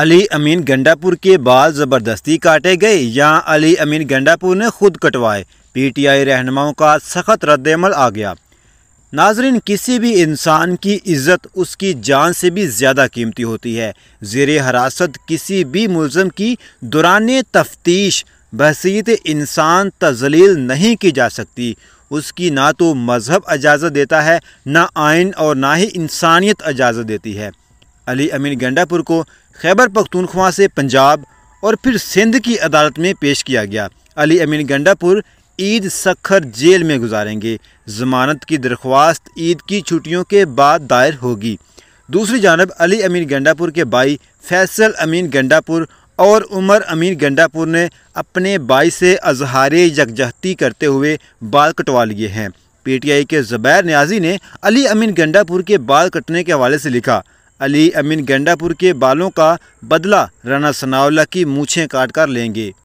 अली अमीन गंडापुर के बाल ज़बरदस्ती काटे गए यहाँ अली अमीन गंडापुर ने खुद कटवाए पीटीआई रहनुमाओं का सख्त रद्दमल आ गया नाजरीन किसी भी इंसान की इज्जत उसकी जान से भी ज़्यादा कीमती होती है जेर हरासत किसी भी मुलम की दुरान तफ्तीश बहसीत इंसान तजलील नहीं की जा सकती उसकी ना तो मज़हब इजाज़त देता है ना आयन और ना ही इंसानियत इजाज़त देती है अली अमीन गेंडापुर को खैबर पख्तूनख्वा से पंजाब और फिर सिंध की अदालत में पेश किया गया अली अमीन गेंडापुर ईद सखर जेल में गुजारेंगे जमानत की दरख्वास्त ईद की छुट्टियों के बाद दायर होगी दूसरी जानब अली अमीन गेंडापुर के भाई फैसल अमीन गेंडापुर और उमर अमीन गेंडापुर ने अपने भाई से अजहारे यकजहती करते हुए बाल कटवा लिए हैं पीटीआई के ज़ुबैर न्याजी ने अली अमीन गेंडापुर के बाल कटने के हवाले से लिखा अली अमीन गेंडापुर के बालों का बदला राना सनावला की मूछें काट कर लेंगे